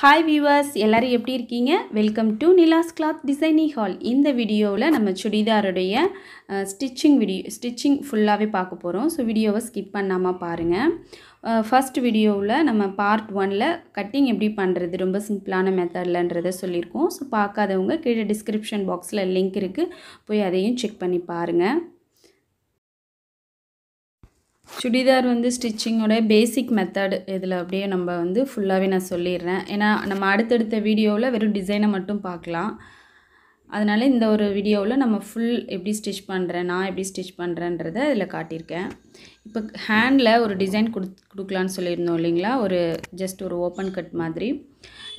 hi viewers எல்லோரும் எப்படி இருக்கீங்க welcome to Nila's cloth designing hall இந்த வீடியோவில் நம்ம சுடிதாருடைய ஸ்டிச்சிங் வீடியோ ஸ்டிச்சிங் ஃபுல்லாகவே பார்க்க போகிறோம் ஸோ வீடியோவை ஸ்கிப் பண்ணாமல் பாருங்கள் ஃபஸ்ட் வீடியோவில் நம்ம பார்ட் ஒனில் கட்டிங் எப்படி பண்ணுறது ரொம்ப சிம்பிளான மெத்தட்லன்றதை சொல்லியிருக்கோம் ஸோ பார்க்காதவங்க கீழே டிஸ்கிரிப்ஷன் பாக்ஸில் லிங்க் இருக்குது போய் அதையும் செக் பண்ணி பாருங்கள் சுடிதார் வந்து ஸ்டிச்சிங்கோட பேசிக் மெத்தடு இதில் அப்படியே நம்ம வந்து ஃபுல்லாகவே நான் சொல்லிடுறேன் ஏன்னா நம்ம அடுத்தடுத்த வீடியோவில் வெறும் டிசைனை மட்டும் பார்க்கலாம் அதனால் இந்த ஒரு வீடியோவில் நம்ம ஃபுல் எப்படி ஸ்டிச் பண்ணுறேன் நான் எப்படி ஸ்டிச் பண்ணுறேன்றதை அதில் காட்டியிருக்கேன் இப்போ ஹேண்டில் ஒரு டிசைன் கொடு கொடுக்கலான்னு சொல்லியிருந்தோம் இல்லைங்களா ஒரு ஜஸ்ட் ஒரு ஓப்பன் கட் மாதிரி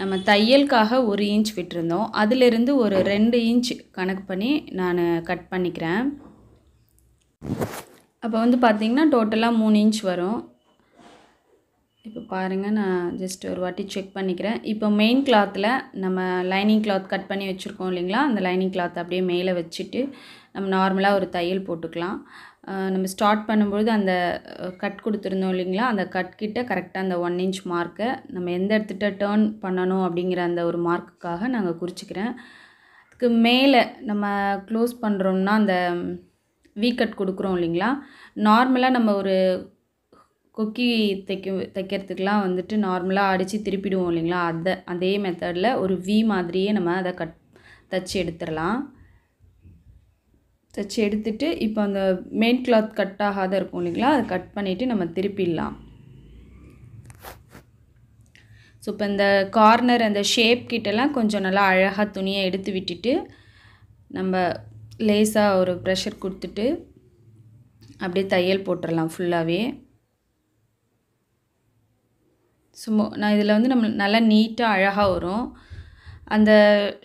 நம்ம தையலுக்காக ஒரு இன்ச் விட்டுருந்தோம் அதிலிருந்து ஒரு ரெண்டு இன்ச் கணக்கு பண்ணி நான் கட் பண்ணிக்கிறேன் அப்போ வந்து பார்த்திங்கன்னா டோட்டலாக மூணு இன்ச் வரும் இப்போ பாருங்கள் நான் ஜஸ்ட் ஒரு வாட்டி செக் பண்ணிக்கிறேன் இப்போ மெயின் கிளாத்தில் நம்ம லைனிங் கிளாத் கட் பண்ணி வச்சுருக்கோம் இல்லைங்களா அந்த லைனிங் கிளாத் அப்படியே மேலே வச்சுட்டு நம்ம நார்மலாக ஒரு தையல் போட்டுக்கலாம் நம்ம ஸ்டார்ட் பண்ணும்பொழுது அந்த கட் கொடுத்துருந்தோம் இல்லைங்களா அந்த கட் கிட்ட கரெக்டாக அந்த ஒன் இன்ச் மார்க்கை நம்ம எந்த இடத்துட்ட டேர்ன் பண்ணணும் அப்படிங்கிற அந்த ஒரு மார்க்குக்காக நாங்கள் குறிச்சிக்கிறேன் அதுக்கு மேலே நம்ம க்ளோஸ் பண்ணுறோம்னா அந்த கட் கொடுக்குறோம் இல்லைங்களா நார்மலாக நம்ம ஒரு கொக்கி தைக்க தைக்கிறதுக்கெலாம் வந்துட்டு நார்மலாக அடித்து திருப்பிடுவோம் இல்லைங்களா அதை அதே மெத்தடில் ஒரு வி மாதிரியே நம்ம அதை கட் தச்சு எடுத்துடலாம் தச்சு எடுத்துட்டு இப்போ அந்த மெயின் கிளாத் கட் ஆகாத இருக்கும் இல்லைங்களா அதை கட் பண்ணிவிட்டு நம்ம திருப்பிடலாம் ஸோ இப்போ இந்த கார்னர் அந்த ஷேப் கிட்டலாம் கொஞ்சம் நல்லா அழகாக துணியை எடுத்து விட்டுட்டு நம்ம லேசாக ஒரு ப்ரெஷர் கொடுத்துட்டு அப்படியே தையல் போட்டுடலாம் ஃபுல்லாகவே சும்மா நான் இதில் வந்து நம்ம நல்லா நீட்டாக அழகாக வரும் அந்த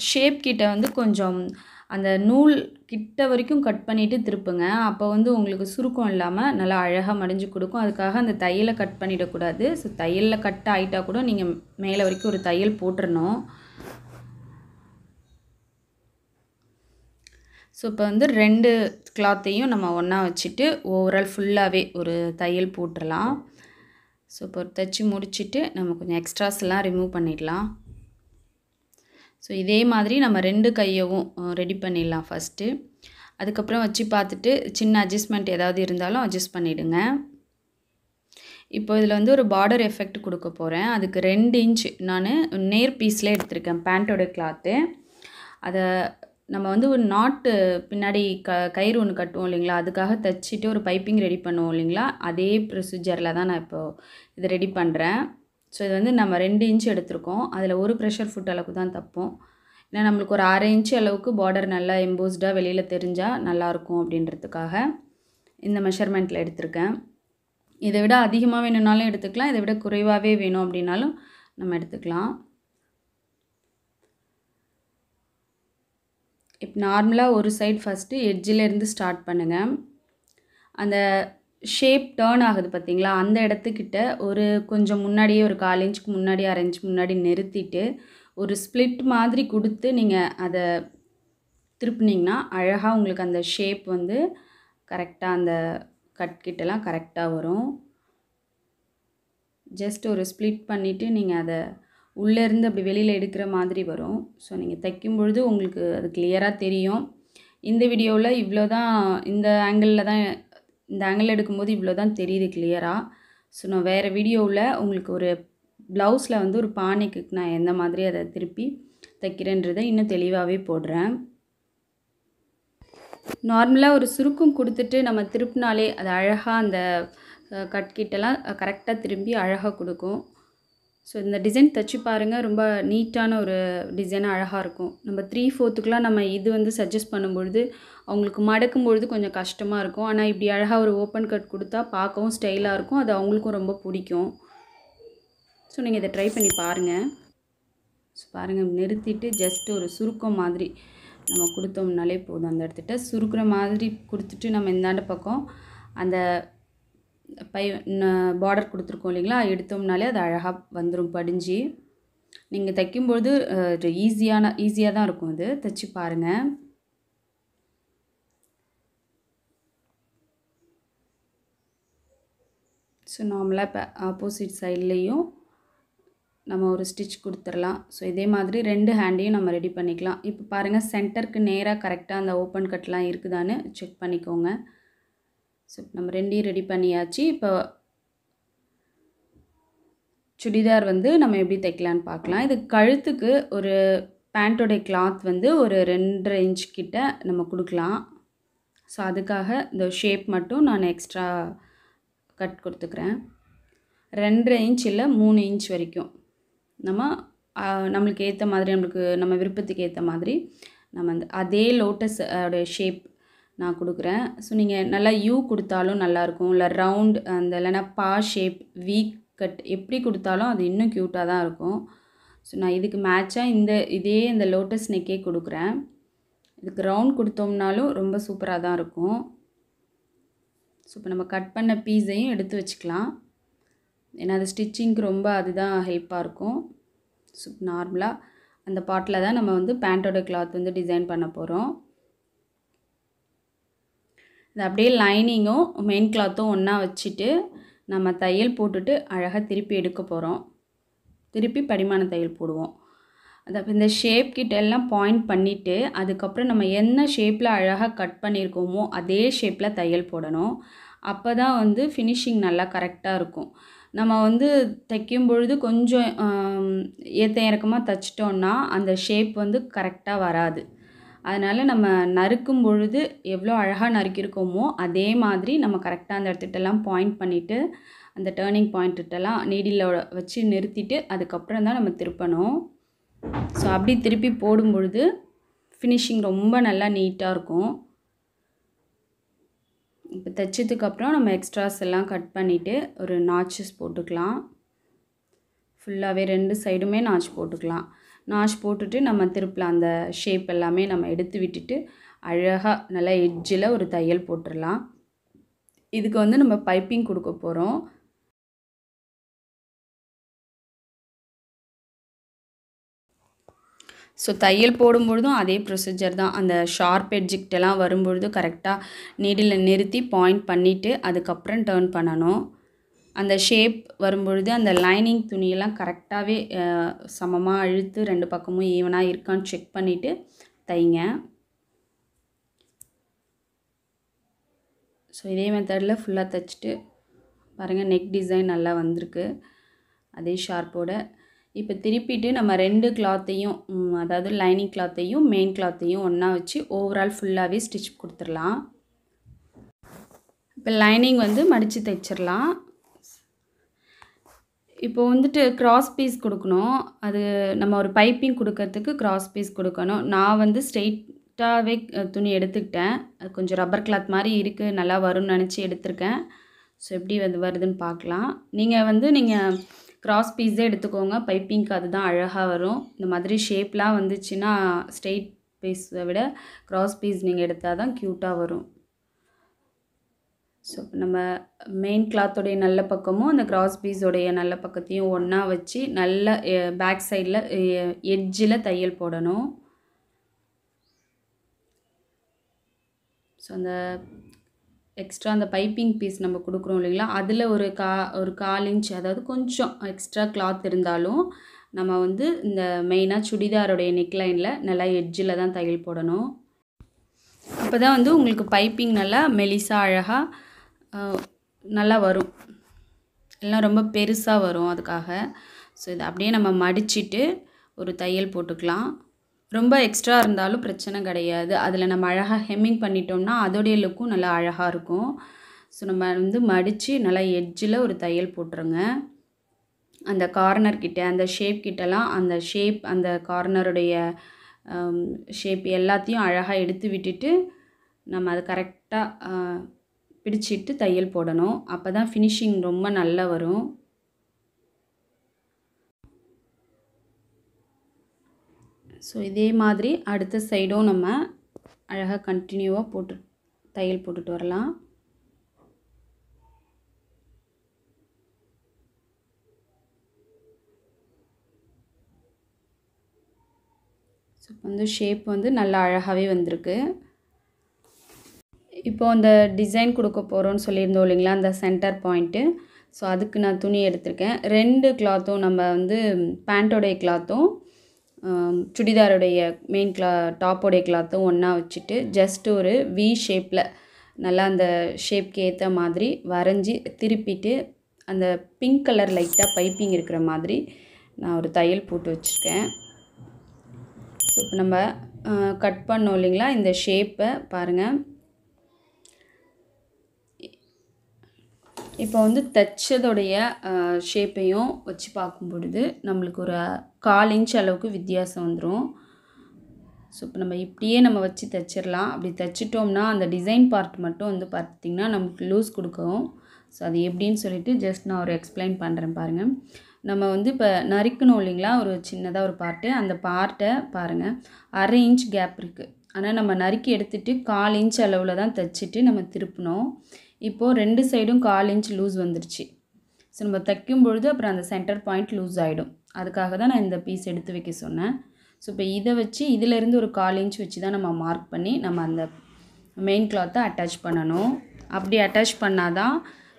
ஷேப் கிட்ட வந்து கொஞ்சம் அந்த நூல் கிட்ட வரைக்கும் கட் பண்ணிவிட்டு திருப்புங்க அப்போ வந்து உங்களுக்கு சுருக்கம் இல்லாமல் நல்லா அழகாக மடிஞ்சு கொடுக்கும் அதுக்காக அந்த தையலை கட் பண்ணிடக்கூடாது ஸோ தையலில் கட் ஆகிட்டா கூட நீங்கள் மேலே வரைக்கும் ஒரு தையல் போட்டுடணும் ஸோ இப்போ வந்து ரெண்டு கிளாத்தையும் நம்ம ஒன்றா வச்சுட்டு ஓவரால் ஃபுல்லாகவே ஒரு தையல் போட்டுடலாம் ஸோ இப்போ தைச்சி முடிச்சுட்டு நம்ம கொஞ்சம் எக்ஸ்ட்ராஸ்லாம் ரிமூவ் பண்ணிடலாம் ஸோ இதே மாதிரி நம்ம ரெண்டு கையவும் ரெடி பண்ணிடலாம் ஃபஸ்ட்டு அதுக்கப்புறம் வச்சு பார்த்துட்டு சின்ன அட்ஜஸ்ட்மெண்ட் ஏதாவது இருந்தாலும் அட்ஜஸ்ட் பண்ணிவிடுங்க இப்போ இதில் வந்து ஒரு பார்டர் எஃபெக்ட் கொடுக்க போகிறேன் அதுக்கு ரெண்டு இன்ச் நான் நேர் பீஸ்லேயே எடுத்திருக்கேன் பேண்ட்டோட கிளாத்து அதை நம்ம வந்து ஒரு நாட்டு பின்னாடி க கயிறு ஒன்று கட்டுவோம் இல்லைங்களா அதுக்காக தைச்சிட்டு ஒரு பைப்பிங் ரெடி பண்ணுவோம் இல்லைங்களா அதே ப்ரொசீஜரில் தான் நான் இப்போது இதை ரெடி பண்ணுறேன் ஸோ இது வந்து நம்ம ரெண்டு இன்ச்சு எடுத்திருக்கோம் அதில் ஒரு ப்ரெஷர் ஃபுட் அளவுக்கு தான் தப்போம் ஏன்னா நம்மளுக்கு ஒரு அரை இன்ச்சு அளவுக்கு பார்டர் நல்லா எம்போஸ்டாக வெளியில் தெரிஞ்சால் நல்லாயிருக்கும் அப்படின்றதுக்காக இந்த மெஷர்மெண்ட்டில் எடுத்திருக்கேன் இதை விட அதிகமாக வேணும்னாலும் எடுத்துக்கலாம் இதை விட குறைவாகவே வேணும் அப்படின்னாலும் நம்ம எடுத்துக்கலாம் இப்போ நார்மலாக ஒரு சைடு ஃபஸ்ட்டு எட்ஜிலேருந்து ஸ்டார்ட் பண்ணுங்கள் அந்த ஷேப் டேர்ன் ஆகுது பார்த்தீங்களா அந்த இடத்துக்கிட்ட ஒரு கொஞ்சம் முன்னாடியே ஒரு கால் இன்ச்சுக்கு முன்னாடி அரை இன்ச் முன்னாடி நிறுத்திட்டு ஒரு ஸ்ப்ளிட் மாதிரி கொடுத்து நீங்கள் அதை திருப்பினீங்கன்னா அழகாக உங்களுக்கு அந்த ஷேப் வந்து கரெக்டாக அந்த கட்கிட்டலாம் கரெக்டாக வரும் ஜஸ்ட் ஒரு ஸ்ப்ளிட் பண்ணிவிட்டு நீங்கள் அதை உள்ளேருந்து அப்படி வெளியில் எடுக்கிற மாதிரி வரும் ஸோ நீங்கள் தைக்கும் பொழுது உங்களுக்கு அது கிளியராக தெரியும் இந்த வீடியோவில் இவ்வளோ தான் இந்த ஆங்கிளில் தான் இந்த ஆங்கிள் எடுக்கும்போது இவ்வளோ தான் தெரியுது கிளியராக ஸோ நான் வேறு வீடியோவில் உங்களுக்கு ஒரு ப்ளவுஸில் வந்து ஒரு பானைக்கு நான் எந்த மாதிரி அதை திருப்பி தைக்கிறேன்றதை இன்னும் தெளிவாகவே போடுறேன் நார்மலாக ஒரு சுருக்கம் கொடுத்துட்டு நம்ம திருப்பினாலே அது அழகாக அந்த கட்கிட்டெல்லாம் கரெக்டாக திரும்பி அழகாக கொடுக்கும் ஸோ இந்த டிசைன் தைச்சி பாருங்கள் ரொம்ப நீட்டான ஒரு டிசைனாக அழகாக இருக்கும் நம்ம த்ரீ ஃபோர்த்துக்குலாம் நம்ம இது வந்து சஜஸ்ட் பண்ணும்பொழுது அவங்களுக்கு மடக்கும்பொழுது கொஞ்சம் கஷ்டமாக இருக்கும் ஆனால் இப்படி அழகாக ஒரு ஓப்பன் கட் கொடுத்தா பார்க்கவும் ஸ்டைலாக இருக்கும் அது அவங்களுக்கும் ரொம்ப பிடிக்கும் ஸோ நீங்கள் இதை ட்ரை பண்ணி பாருங்கள் ஸோ பாருங்கள் நிறுத்திட்டு ஜஸ்ட் ஒரு சுருக்கம் மாதிரி நம்ம கொடுத்தோம்னாலே போதும் அந்த இடத்துட்ட சுருக்கிற மாதிரி கொடுத்துட்டு நம்ம இந்தாண்ட பக்கம் அந்த பை பார்டர் கொடுத்துருக்கோம் இல்லைங்களா எடுத்தோம்னாலே அது அழகாக வந்துடும் படிஞ்சு நீங்கள் தைக்கும்பொழுது ஈஸியான ஈஸியாக தான் இருக்கும் அது தைச்சி பாருங்கள் ஸோ நார்மலாக இப்போ ஆப்போசிட் சைட்லேயும் நம்ம ஒரு ஸ்டிச் கொடுத்துடலாம் ஸோ இதே மாதிரி ரெண்டு ஹேண்டையும் நம்ம ரெடி பண்ணிக்கலாம் இப்போ பாருங்கள் சென்டருக்கு நேராக கரெக்டாக அந்த ஓப்பன் கட்லாம் இருக்குதான்னு செக் பண்ணிக்கோங்க ஸோ நம்ம ரெண்டையும் ரெடி பண்ணியாச்சு இப்போ சுடிதார் வந்து நம்ம எப்படி தைக்கலான்னு பார்க்கலாம் இது கழுத்துக்கு ஒரு பேண்ட்டோடைய கிளாத் வந்து ஒரு ரெண்டரை இன்ச் கிட்ட நம்ம கொடுக்கலாம் ஸோ அதுக்காக இந்த ஷேப் மட்டும் நான் எக்ஸ்ட்ரா கட் கொடுத்துக்கிறேன் ரெண்டரை இன்ச் இல்லை மூணு இன்ச் வரைக்கும் நம்ம நம்மளுக்கு ஏற்ற மாதிரி நம்மளுக்கு நம்ம விருப்பத்துக்கு ஏற்ற மாதிரி நம்ம அந்த அதே லோட்டஸ் ஷேப் நான் கொடுக்குறேன் ஸோ நீங்கள் நல்லா யூ கொடுத்தாலும் நல்லாயிருக்கும் இல்லை ரவுண்ட் அந்த இல்லைனா பா ஷேப் வீக் கட் எப்படி கொடுத்தாலும் அது இன்னும் க்யூட்டாக தான் இருக்கும் ஸோ நான் இதுக்கு மேட்சாக இந்த இதே இந்த லோட்டஸ் நெக்கே கொடுக்குறேன் இதுக்கு ரவுண்ட் கொடுத்தோம்னாலும் ரொம்ப சூப்பராக தான் இருக்கும் ஸோ இப்போ நம்ம கட் பண்ண பீஸையும் எடுத்து வச்சுக்கலாம் ஏன்னா அது ஸ்டிச்சிங்க்கு ரொம்ப அதுதான் ஹெல்ப்பாக இருக்கும் ஸோ நார்மலாக அந்த பாட்டில் தான் நம்ம வந்து பேண்ட்டோட கிளாத் வந்து டிசைன் பண்ண போகிறோம் இது அப்படியே லைனிங்கும் மெயின் கிளாத்தும் ஒன்றா வச்சுட்டு நம்ம தையல் போட்டுட்டு அழகாக திருப்பி எடுக்க போகிறோம் திருப்பி படிமான தையல் போடுவோம் அதை இந்த ஷேப் கிட்ட எல்லாம் பாயிண்ட் பண்ணிவிட்டு அதுக்கப்புறம் நம்ம என்ன ஷேப்பில் அழகாக கட் பண்ணியிருக்கோமோ அதே ஷேப்பில் தையல் போடணும் அப்போ தான் வந்து ஃபினிஷிங் நல்லா கரெக்டாக இருக்கும் நம்ம வந்து தைக்கும் பொழுது கொஞ்சம் ஏற்ற இறக்கமாக தைச்சிட்டோன்னா அந்த ஷேப் வந்து கரெக்டாக வராது அதனால் நம்ம நறுக்கும் பொழுது எவ்வளோ அழகாக நறுக்கியிருக்கோமோ அதே மாதிரி நம்ம கரெக்டாக அந்த இடத்துட்டெல்லாம் பாயிண்ட் பண்ணிவிட்டு அந்த டேர்னிங் பாயிண்ட்டெல்லாம் நீடியில் வச்சு நிறுத்திட்டு அதுக்கப்புறம் தான் நம்ம திருப்பணும் ஸோ அப்படி திருப்பி போடும் பொழுது ஃபினிஷிங் ரொம்ப நல்லா நீட்டாக இருக்கும் இப்போ தைச்சதுக்கப்புறம் நம்ம எக்ஸ்ட்ராஸ் எல்லாம் கட் பண்ணிவிட்டு ஒரு நாச்சஸ் போட்டுக்கலாம் ஃபுல்லாகவே ரெண்டு சைடுமே நாச் போட்டுக்கலாம் நாஷ் போட்டுட்டு நம்ம திருப்பலாம் அந்த ஷேப் எல்லாமே நம்ம எடுத்து விட்டுட்டு அழகாக நல்லா எட்ஜில் ஒரு தையல் போட்டுடலாம் இதுக்கு வந்து நம்ம பைப்பிங் கொடுக்க போகிறோம் ஸோ தையல் போடும்பொழுதும் அதே ப்ரொசீஜர் தான் அந்த ஷார்ப் எட்ஜிக்டெல்லாம் வரும்பொழுது கரெக்டாக நீடில் நிறுத்தி பாயிண்ட் பண்ணிவிட்டு அதுக்கப்புறம் டேர்ன் பண்ணணும் அந்த ஷேப் வரும்பொழுது அந்த லைனிங் துணியெல்லாம் கரெக்டாகவே சமமாக அழுத்து ரெண்டு பக்கமும் ஈவனாக இருக்கான்னு செக் பண்ணிவிட்டு தைங்க ஸோ இதே மெத்தடில் ஃபுல்லாக தைச்சிட்டு பாருங்கள் நெக் டிசைன் நல்லா வந்திருக்கு அதே ஷார்ப்போடு இப்போ திருப்பிட்டு நம்ம ரெண்டு கிளாத்தையும் அதாவது லைனிங் கிளாத்தையும் மெயின் கிளாத்தையும் ஒன்றா வச்சு ஓவரால் ஃபுல்லாகவே ஸ்டிச் கொடுத்துடலாம் இப்போ லைனிங் வந்து மடித்து தைச்சிடலாம் இப்போ வந்துட்டு கிராஸ் பீஸ் கொடுக்கணும் அது நம்ம ஒரு பைப்பிங் கொடுக்கறதுக்கு கிராஸ் பீஸ் கொடுக்கணும் நான் வந்து ஸ்ட்ரெயிட்டாகவே துணி எடுத்துக்கிட்டேன் அது கொஞ்சம் ரப்பர் கிளாத் மாதிரி இருக்குது நல்லா வரும்னு நினச்சி எடுத்திருக்கேன் ஸோ எப்படி வந்து வருதுன்னு பார்க்கலாம் நீங்கள் வந்து நீங்கள் கிராஸ் பீஸே எடுத்துக்கோங்க பைப்பிங்க்கு அதுதான் அழகாக வரும் இந்த மாதிரி ஷேப்லாம் வந்துச்சுன்னா ஸ்ட்ரெயிட் பீஸை விட கிராஸ் பீஸ் நீங்கள் எடுத்தால் தான் க்யூட்டாக வரும் ஸோ நம்ம மெயின் கிளாத்தோடைய நல்ல பக்கமும் அந்த கிராஸ் பீஸோடைய நல்ல பக்கத்தையும் ஒன்றா வச்சு நல்ல பேக் சைடில் எட்ஜில் தையல் போடணும் ஸோ அந்த எக்ஸ்ட்ரா அந்த பைப்பிங் பீஸ் நம்ம கொடுக்குறோம் இல்லைங்களா அதில் ஒரு கா ஒரு கால் இன்ச் அதாவது கொஞ்சம் எக்ஸ்ட்ரா கிளாத் இருந்தாலும் நம்ம வந்து இந்த மெயினாக சுடிதாரோடைய நெக்லைனில் நல்லா எட்ஜில் தான் தையல் போடணும் அப்போ தான் வந்து உங்களுக்கு பைப்பிங் நல்லா மெலிசாக அழகாக நல்லா வரும் எல்லாம் ரொம்ப பெருசாக வரும் அதுக்காக ஸோ இதை அப்படியே நம்ம மடிச்சுட்டு ஒரு தையல் போட்டுக்கலாம் ரொம்ப எக்ஸ்ட்ரா இருந்தாலும் பிரச்சனை கிடையாது அதில் நம்ம அழகாக ஹெம்மிங் பண்ணிட்டோம்னா அதோடைய லுக்கும் நல்லா அழகாக இருக்கும் ஸோ நம்ம வந்து மடித்து நல்லா எட்ஜில் ஒரு தையல் போட்டுருங்க அந்த கார்னர் கிட்ட அந்த ஷேப் கிட்டலாம் அந்த ஷேப் அந்த கார்னருடைய ஷேப் um, எல்லாத்தையும் அழகாக எடுத்து விட்டுட்டு நம்ம அது கரெக்டாக பிடிச்சிட்டு தையல் போடணும் அப்போ தான் ஃபினிஷிங் ரொம்ப நல்லா வரும் ஸோ இதே மாதிரி அடுத்த சைடும் நம்ம அழகாக கண்டினியூவாக போட்டு தையல் போட்டுட்டு வரலாம் ஸோ வந்து ஷேப் வந்து நல்லா அழகாகவே வந்திருக்கு இப்போ அந்த டிசைன் கொடுக்க போகிறோன்னு சொல்லியிருந்தோம் இல்லைங்களா அந்த சென்டர் பாயிண்ட்டு ஸோ அதுக்கு நான் துணி எடுத்திருக்கேன் ரெண்டு கிளாத்தும் நம்ம வந்து பேண்ட்டோடைய கிளாத்தும் சுடிதாருடைய மெயின் கிளா டாப்போடைய கிளாத்தும் ஒன்றா வச்சுட்டு ஜஸ்ட் ஒரு வி ஷேப்பில் நல்லா அந்த ஷேப்க்கு ஏற்ற மாதிரி வரைஞ்சி திருப்பிட்டு அந்த பிங்க் கலர் லைட்டாக பைப்பிங் இருக்கிற மாதிரி நான் ஒரு தையல் போட்டு வச்சுருக்கேன் ஸோ இப்போ நம்ம கட் பண்ணோம் இல்லைங்களா இந்த ஷேப்பை பாருங்கள் இப்போ வந்து தைச்சதோடைய ஷேப்பையும் வச்சு பார்க்கும் பொழுது நம்மளுக்கு ஒரு கால் இன்ச் அளவுக்கு வித்தியாசம் வந்துடும் ஸோ இப்போ நம்ம இப்படியே நம்ம வச்சு தைச்சிடலாம் அப்படி தைச்சிட்டோம்னா அந்த டிசைன் பார்ட் மட்டும் வந்து பார்த்திங்கன்னா நமக்கு லூஸ் கொடுக்கும் ஸோ அது எப்படின்னு சொல்லிவிட்டு ஜஸ்ட் நான் ஒரு எக்ஸ்பிளைன் பண்ணுறேன் பாருங்கள் நம்ம வந்து இப்போ நறுக்கணும் இல்லைங்களா ஒரு சின்னதாக ஒரு பார்ட்டு அந்த பார்ட்டை பாருங்கள் அரை இன்ச் கேப் இருக்குது ஆனால் நம்ம நறுக்கி எடுத்துகிட்டு கால் இன்ச் அளவில் தான் தைச்சிட்டு நம்ம திருப்பினோம் இப்போது ரெண்டு சைடும் கால் இன்ச் லூஸ் வந்துருச்சு ஸோ நம்ம தைக்கும் பொழுது அப்புறம் அந்த சென்டர் பாயிண்ட் லூஸ் ஆகிடும் அதுக்காக தான் நான் இந்த பீஸ் எடுத்து வைக்க சொன்னேன் ஸோ இப்போ இதை வச்சு இதிலேருந்து ஒரு கால் இன்ச் வச்சு தான் நம்ம மார்க் பண்ணி நம்ம அந்த மெயின் கிளாத்தை அட்டாச் பண்ணணும் அப்படி அட்டாச் பண்ணால் தான்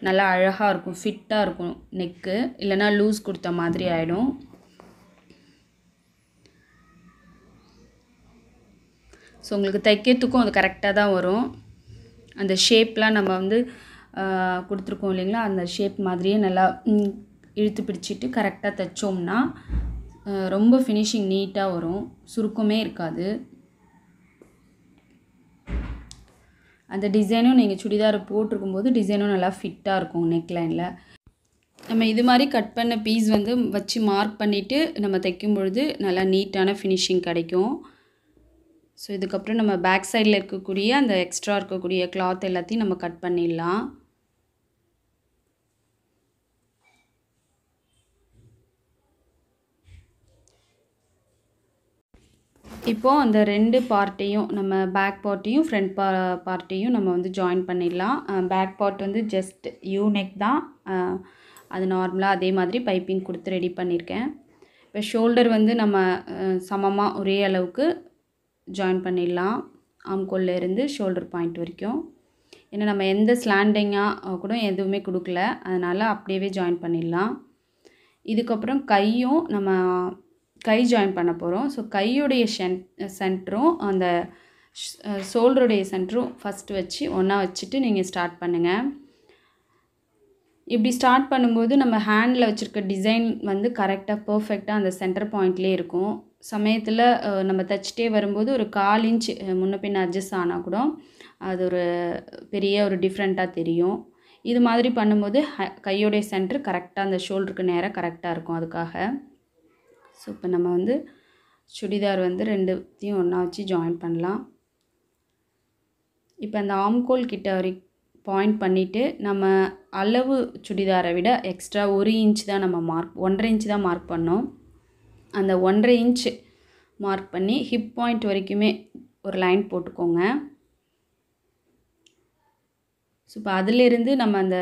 நல்லா அழகாக இருக்கும் ஃபிட்டாக இருக்கும் நெக்கு இல்லைனா லூஸ் கொடுத்த மாதிரி ஆகிடும் ஸோ உங்களுக்கு தைக்கிறதுக்கும் அது கரெக்டாக தான் வரும் அந்த ஷேப்லாம் நம்ம வந்து கொடுத்துருக்கோம் இல்லைங்களா அந்த ஷேப் மாதிரியே நல்லா இழுத்து பிடிச்சிட்டு கரெக்டாக தைச்சோம்னா ரொம்ப ஃபினிஷிங் நீட்டாக வரும் சுருக்கமே இருக்காது அந்த டிசைனும் நீங்கள் சுடிதார் போட்டிருக்கும்போது டிசைனும் நல்லா ஃபிட்டாக இருக்கும் நெக்லைனில் நம்ம இது மாதிரி கட் பண்ண பீஸ் வந்து வச்சு மார்க் பண்ணிவிட்டு நம்ம தைக்கும் பொழுது நல்லா நீட்டான ஃபினிஷிங் கிடைக்கும் ஸோ இதுக்கப்புறம் நம்ம பேக் சைடில் இருக்கக்கூடிய அந்த எக்ஸ்ட்ரா இருக்கக்கூடிய கிளாத் எல்லாத்தையும் நம்ம கட் பண்ணிடலாம் இப்போது அந்த ரெண்டு பார்ட்டையும் நம்ம பேக் பார்ட்டையும் ஃப்ரண்ட் பா பார்ட்டையும் நம்ம வந்து ஜாயின் பண்ணிடலாம் பேக் பார்ட் வந்து ஜஸ்ட் யூ நெக் தான் அது நார்மலாக அதே மாதிரி பைப்பிங் கொடுத்து ரெடி பண்ணியிருக்கேன் இப்போ ஷோல்டர் வந்து நம்ம சமமாக ஒரே அளவுக்கு ஜாயின் பண்ணிடலாம் ஆம்கோல்லேருந்து ஷோல்டர் பாயிண்ட் வரைக்கும் ஏன்னா நம்ம எந்த ஸ்லாண்டிங்காக கூட எதுவுமே கொடுக்கல அதனால் அப்படியே ஜாயின் பண்ணிடலாம் இதுக்கப்புறம் கையும் நம்ம கை ஜாயின் பண்ண போகிறோம் ஸோ கையுடைய சென் சென்டரும் அந்த ஷோல்டருடைய சென்டரும் ஃபஸ்ட்டு வச்சு ஒன்றா வச்சுட்டு நீங்கள் ஸ்டார்ட் பண்ணுங்கள் இப்படி ஸ்டார்ட் பண்ணும்போது நம்ம ஹேண்டில் வச்சுருக்க டிசைன் வந்து கரெக்டாக பர்ஃபெக்டாக அந்த சென்டர் பாயிண்ட்லேயே இருக்கும் சமயத்தில் நம்ம தைச்சிட்டே வரும்போது ஒரு கால் இன்ச் முன்ன பின்ன அட்ஜஸ்ட் ஆனால் கூட அது ஒரு பெரிய ஒரு டிஃப்ரெண்ட்டாக தெரியும் இது மாதிரி பண்ணும்போது கையோடைய சென்டர் கரெக்டாக அந்த ஷோல்டருக்கு நேராக கரெக்டாக இருக்கும் அதுக்காக ஸோ இப்போ நம்ம வந்து சுடிதார் வந்து ரெண்டுத்தையும் ஒன்றா வச்சு ஜாயின் பண்ணலாம் இப்போ அந்த ஆம்கோல் கிட்ட வரை பாயிண்ட் பண்ணிவிட்டு நம்ம அளவு சுடிதாரை விட எக்ஸ்ட்ரா ஒரு இன்ச் தான் நம்ம மார்க் ஒன்றரை இன்ச் தான் மார்க் பண்ணோம் அந்த ஒன்றரை இன்ச்சு மார்க் பண்ணி ஹிப் பாயிண்ட் வரைக்குமே ஒரு லைன் போட்டுக்கோங்க ஸோ இப்போ அதிலிருந்து நம்ம அந்த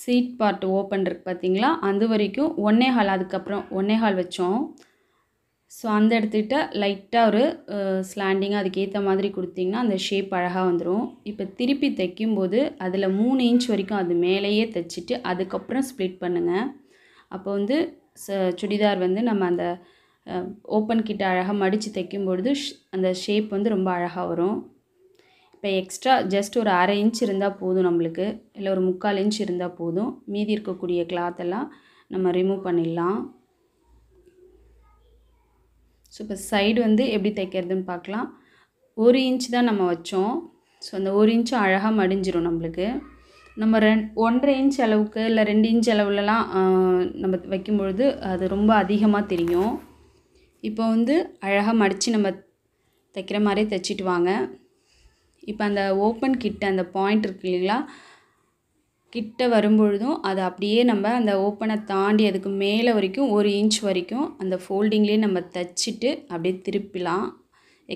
சீட் பார்ட் ஓப்பன் இருக்கு பார்த்தீங்களா அது வரைக்கும் ஒன்னே ஹால் அதுக்கப்புறம் ஒன்னே ஹால் வச்சோம் ஸோ அந்த இடத்துக்கிட்ட லைட்டாக ஒரு ஸ்லாண்டிங்காக அதுக்கேற்ற மாதிரி கொடுத்திங்கன்னா அந்த ஷேப் அழகாக வந்துடும் இப்போ திருப்பி தைக்கும்போது அதில் மூணு இன்ச் வரைக்கும் அது மேலேயே தைச்சிட்டு அதுக்கப்புறம் ஸ்ப்ளிட் பண்ணுங்கள் அப்போ வந்து சுடிதார் வந்து நம்ம அந்த ஓப்பன் கிட்ட அழகாக மடித்து தைக்கும் பொழுது அந்த ஷேப் வந்து ரொம்ப அழகாக வரும் இப்போ எக்ஸ்ட்ரா ஜஸ்ட் ஒரு அரை இன்ச் இருந்தால் போதும் நம்மளுக்கு இல்லை ஒரு முக்கால் இன்ச் இருந்தால் போதும் மீதி இருக்கக்கூடிய கிளாத் எல்லாம் நம்ம ரிமூவ் பண்ணிடலாம் ஸோ இப்போ சைடு வந்து எப்படி தைக்கிறதுன்னு பார்க்கலாம் ஒரு இன்ச் தான் நம்ம வச்சோம் ஸோ அந்த ஒரு இன்ச்சும் அழகாக மடிஞ்சிரும் நம்மளுக்கு நம்ம ரெண் ஒன்றரை இன்ச் அளவுக்கு இல்லை ரெண்டு இன்ச் அளவுலலாம் நம்ம வைக்கும்பொழுது அது ரொம்ப அதிகமாக தெரியும் இப்போ வந்து அழகாக மடித்து நம்ம தைக்கிற மாதிரி தைச்சிட்டு வாங்க இப்போ அந்த ஓப்பன் கிட்ட அந்த பாயிண்ட் இருக்கு இல்லைங்களா கிட்ட வரும்பொழுதும் அதை அப்படியே நம்ம அந்த ஓப்பனை தாண்டி அதுக்கு மேலே வரைக்கும் ஒரு இன்ச் வரைக்கும் அந்த ஃபோல்டிங்லேயே நம்ம தைச்சிட்டு அப்படியே திருப்பிலாம்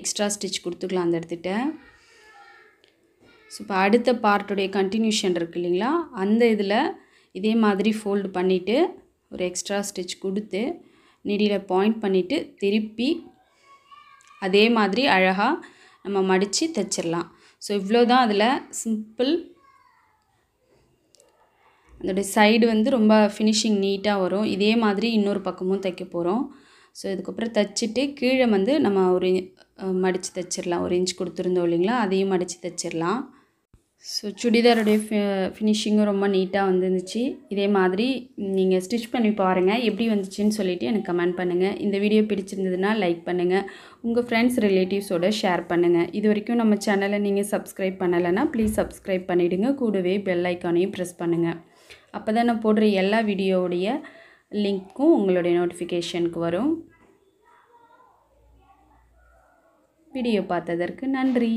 எக்ஸ்ட்ரா ஸ்டிச் கொடுத்துக்கலாம் அந்த இடத்துட்ட ஸோ இப்போ அடுத்த பார்ட்டுடைய கண்டினியூஷன் இருக்குது இல்லைங்களா அந்த இதில் இதே மாதிரி ஃபோல்டு பண்ணிவிட்டு ஒரு எக்ஸ்ட்ரா ஸ்டிச் கொடுத்து நெடியில் பாயிண்ட் பண்ணிவிட்டு திருப்பி அதே மாதிரி அழகாக நம்ம மடித்து தைச்சிடலாம் ஸோ இவ்வளோ தான் அதில் சிம்பிள் அதோடைய சைடு வந்து ரொம்ப ஃபினிஷிங் நீட்டாக வரும் இதே மாதிரி இன்னொரு பக்கமும் தைக்க போகிறோம் ஸோ இதுக்கப்புறம் தைச்சிட்டு கீழே வந்து நம்ம ஒரு மடித்து தைச்சிடலாம் ஒரு இன்ச் கொடுத்துருந்தோம் இல்லைங்களா அதையும் மடித்து தைச்சிடலாம் ஸோ சுடிதாருடைய ஃபி ஃபினிஷிங்கும் ரொம்ப நீட்டாக வந்துருந்துச்சு இதே மாதிரி நீங்கள் ஸ்டிச் பண்ணி பாருங்கள் எப்படி வந்துச்சுன்னு சொல்லிவிட்டு எனக்கு கமெண்ட் பண்ணுங்கள் இந்த வீடியோ பிடிச்சிருந்ததுன்னா லைக் பண்ணுங்கள் உங்கள் ஃப்ரெண்ட்ஸ் ரிலேட்டிவ்ஸோட ஷேர் பண்ணுங்கள் இது வரைக்கும் நம்ம சேனலை நீங்கள் சப்ஸ்கிரைப் பண்ணலைன்னா ப்ளீஸ் சப்ஸ்கிரைப் பண்ணிவிடுங்க கூடவே பெல் ஐக்கானையும் ப்ரெஸ் பண்ணுங்கள் அப்போ தான் நான் போடுற எல்லா வீடியோவுடைய லிங்க்கும் உங்களுடைய நோட்டிஃபிகேஷனுக்கு வரும் வீடியோ பார்த்ததற்கு நன்றி